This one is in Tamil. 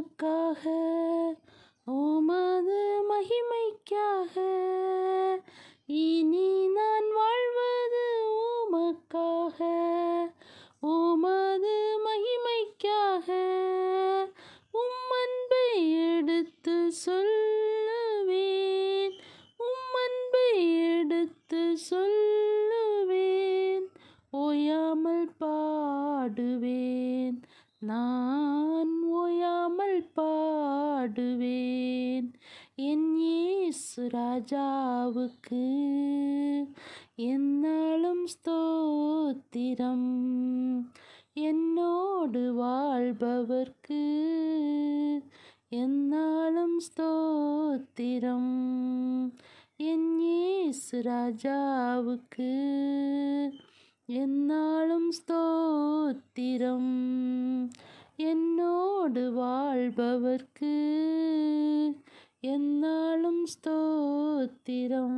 உமக்காக உமது மகிமைக்காக இனி நான் வாழ்வது உமக்காக உமது மகிமைக்காக உம் அன்பை எடுத்து சொல்லுவேன் உம் அன்பை எடுத்து சொல்லுவேன் ஓயாமல் பாடுவேன் நான் பாடுவேன் என் இயேசு ராஜாவுக்கு என்னாலும் ஸ்தோத்திரம் என்னோடு வாழ்பவர்க்கு എന്നാളും സ്തോത്തിരം എൻ യേസു രാജാവുക്ക് എന്നാളും സ്തോത്തിരം എന്നോട് വാഴ്പവർക്ക് എന്നാളും സ്തോത്തിരം